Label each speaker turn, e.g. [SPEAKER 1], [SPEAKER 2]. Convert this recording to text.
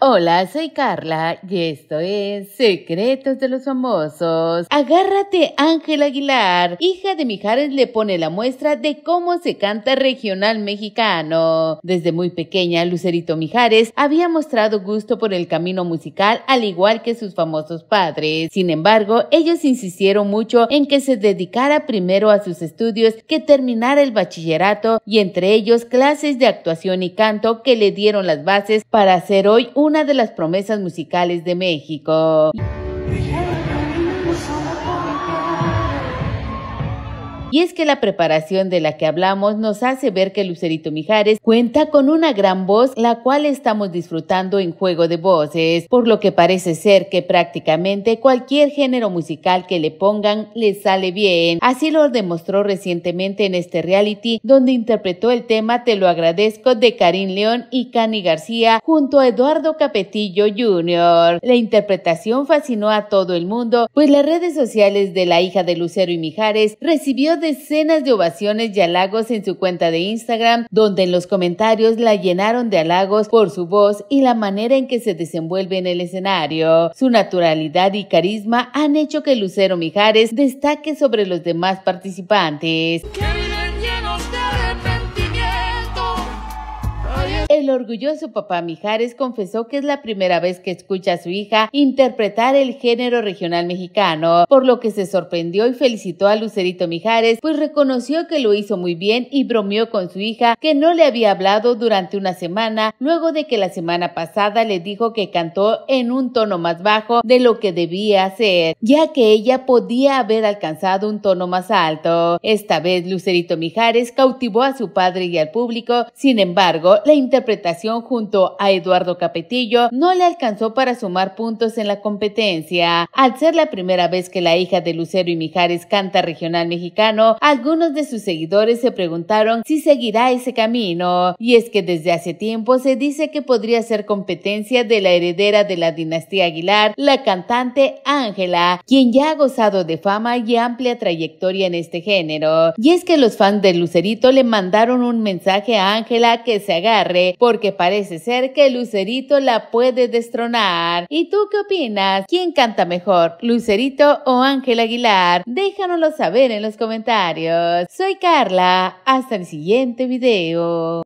[SPEAKER 1] Hola, soy Carla y esto es Secretos de los Famosos. Agárrate, Ángel Aguilar, hija de Mijares, le pone la muestra de cómo se canta regional mexicano. Desde muy pequeña, Lucerito Mijares había mostrado gusto por el camino musical, al igual que sus famosos padres. Sin embargo, ellos insistieron mucho en que se dedicara primero a sus estudios que terminara el bachillerato y entre ellos clases de actuación y canto que le dieron las bases para ser hoy un una de las promesas musicales de México. Y es que la preparación de la que hablamos nos hace ver que Lucerito Mijares cuenta con una gran voz, la cual estamos disfrutando en juego de voces, por lo que parece ser que prácticamente cualquier género musical que le pongan le sale bien. Así lo demostró recientemente en este reality, donde interpretó el tema Te lo agradezco de Karim León y Cani García junto a Eduardo Capetillo Jr. La interpretación fascinó a todo el mundo, pues las redes sociales de la hija de Lucero y Mijares recibió decenas de ovaciones y halagos en su cuenta de Instagram, donde en los comentarios la llenaron de halagos por su voz y la manera en que se desenvuelve en el escenario. Su naturalidad y carisma han hecho que Lucero Mijares destaque sobre los demás participantes. El orgulloso papá Mijares confesó que es la primera vez que escucha a su hija interpretar el género regional mexicano, por lo que se sorprendió y felicitó a Lucerito Mijares, pues reconoció que lo hizo muy bien y bromeó con su hija que no le había hablado durante una semana, luego de que la semana pasada le dijo que cantó en un tono más bajo de lo que debía hacer, ya que ella podía haber alcanzado un tono más alto. Esta vez Lucerito Mijares cautivó a su padre y al público, sin embargo, la interpretación junto a Eduardo Capetillo no le alcanzó para sumar puntos en la competencia. Al ser la primera vez que la hija de Lucero y Mijares canta regional mexicano, algunos de sus seguidores se preguntaron si seguirá ese camino. Y es que desde hace tiempo se dice que podría ser competencia de la heredera de la dinastía Aguilar, la cantante Ángela, quien ya ha gozado de fama y amplia trayectoria en este género. Y es que los fans de Lucerito le mandaron un mensaje a Ángela que se agarre, porque parece ser que Lucerito la puede destronar. ¿Y tú qué opinas? ¿Quién canta mejor, Lucerito o Ángel Aguilar? Déjanoslo saber en los comentarios. Soy Carla, hasta el siguiente video.